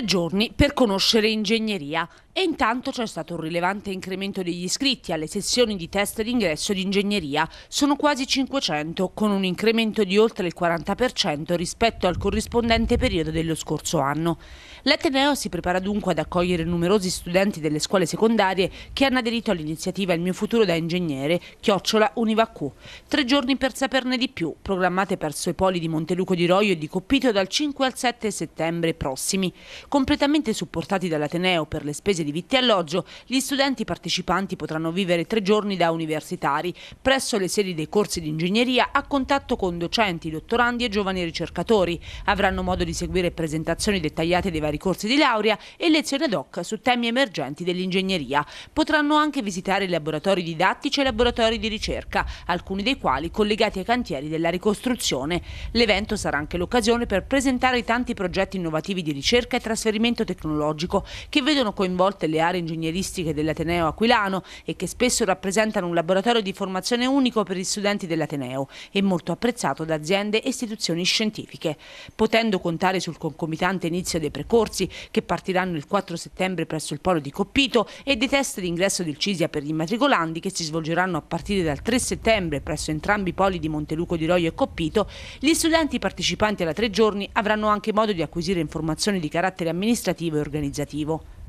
tre giorni per conoscere ingegneria. E intanto c'è stato un rilevante incremento degli iscritti alle sessioni di test d'ingresso di ingegneria. Sono quasi 500, con un incremento di oltre il 40% rispetto al corrispondente periodo dello scorso anno. L'Ateneo si prepara dunque ad accogliere numerosi studenti delle scuole secondarie che hanno aderito all'iniziativa Il mio futuro da ingegnere, chiocciola Univacu. Tre giorni per saperne di più, programmate presso i poli di Monteluco di Roio e di Coppito dal 5 al 7 settembre prossimi, completamente supportati dall'Ateneo per le spese di di vitti e alloggio, gli studenti partecipanti potranno vivere tre giorni da universitari presso le sedi dei corsi di ingegneria a contatto con docenti, dottorandi e giovani ricercatori. Avranno modo di seguire presentazioni dettagliate dei vari corsi di laurea e lezioni ad hoc su temi emergenti dell'ingegneria. Potranno anche visitare i laboratori didattici e laboratori di ricerca, alcuni dei quali collegati ai cantieri della ricostruzione. L'evento sarà anche l'occasione per presentare i tanti progetti innovativi di ricerca e trasferimento tecnologico che vedono coinvolti svolte le aree ingegneristiche dell'Ateneo Aquilano e che spesso rappresentano un laboratorio di formazione unico per gli studenti dell'Ateneo e molto apprezzato da aziende e istituzioni scientifiche, potendo contare sul concomitante inizio dei percorsi che partiranno il 4 settembre presso il Polo di Coppito e dei test d'ingresso del CISIA per gli immatricolandi che si svolgeranno a partire dal 3 settembre presso entrambi i poli di Monteluco di Roio e Coppito, gli studenti partecipanti alla tre giorni avranno anche modo di acquisire informazioni di carattere amministrativo e organizzativo.